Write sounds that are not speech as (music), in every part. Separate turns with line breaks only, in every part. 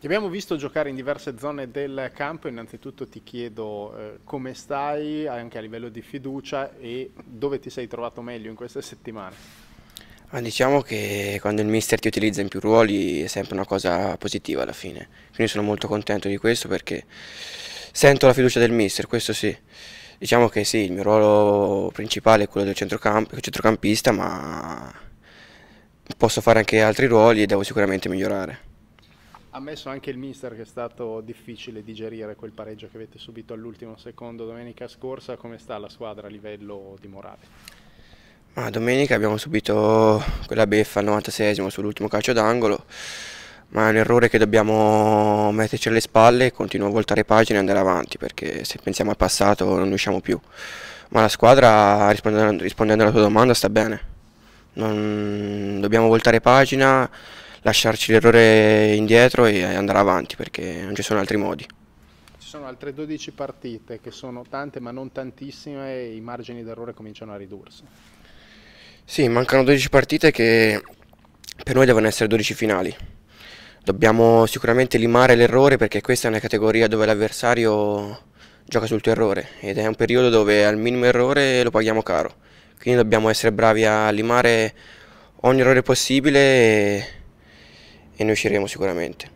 Ti abbiamo visto giocare in diverse zone del campo, innanzitutto ti chiedo eh, come stai anche a livello di fiducia e dove ti sei trovato meglio in queste settimane.
Ah, diciamo che quando il mister ti utilizza in più ruoli è sempre una cosa positiva alla fine, quindi sono molto contento di questo perché sento la fiducia del mister, questo sì. Diciamo che sì, il mio ruolo principale è quello del centrocamp centrocampista, ma posso fare anche altri ruoli e devo sicuramente migliorare.
Ammesso anche il mister che è stato difficile digerire quel pareggio che avete subito all'ultimo secondo domenica scorsa, come sta la squadra a livello di morale?
Ma domenica abbiamo subito quella beffa al 96esimo sull'ultimo calcio d'angolo, ma è un errore che dobbiamo metterci alle spalle e continuare a voltare pagina e andare avanti, perché se pensiamo al passato non riusciamo più. Ma la squadra, rispondendo alla tua domanda, sta bene. Non... Dobbiamo voltare pagina lasciarci l'errore indietro e andare avanti perché non ci sono altri modi.
Ci sono altre 12 partite che sono tante ma non tantissime e i margini d'errore cominciano a ridursi.
Sì, mancano 12 partite che per noi devono essere 12 finali. Dobbiamo sicuramente limare l'errore perché questa è una categoria dove l'avversario gioca sul tuo errore ed è un periodo dove al minimo errore lo paghiamo caro. Quindi dobbiamo essere bravi a limare ogni errore possibile e ne usciremo sicuramente.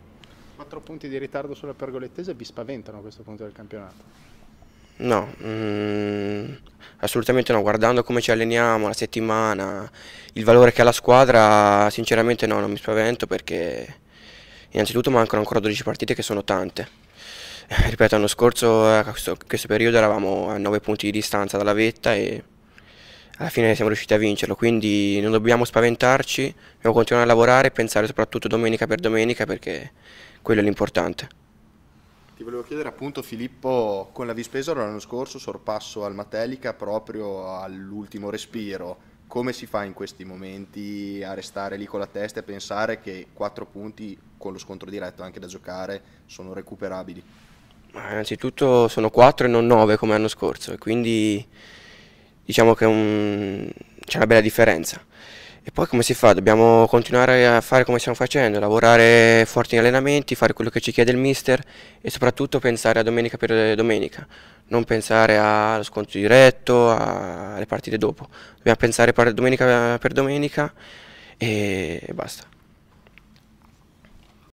Quattro punti di ritardo sulla pergolettese vi spaventano a questo punto del campionato?
No, mm, assolutamente no, guardando come ci alleniamo la settimana, il valore che ha la squadra, sinceramente no, non mi spavento perché innanzitutto mancano ancora 12 partite che sono tante. (laughs) Ripeto, l'anno scorso a questo, a questo periodo eravamo a 9 punti di distanza dalla vetta e alla fine siamo riusciti a vincerlo, quindi non dobbiamo spaventarci, dobbiamo continuare a lavorare e pensare soprattutto domenica per domenica perché quello è l'importante.
Ti volevo chiedere appunto Filippo, con la Vispesaro l'anno scorso sorpasso al Matelica proprio all'ultimo respiro, come si fa in questi momenti a restare lì con la testa e pensare che quattro punti con lo scontro diretto anche da giocare sono recuperabili?
Ma innanzitutto sono quattro e non nove come l'anno scorso, quindi diciamo che un... c'è una bella differenza. E poi come si fa? Dobbiamo continuare a fare come stiamo facendo, lavorare forti in allenamenti, fare quello che ci chiede il mister e soprattutto pensare a domenica per domenica, non pensare allo scontro diretto, alle partite dopo. Dobbiamo pensare per domenica per domenica e basta.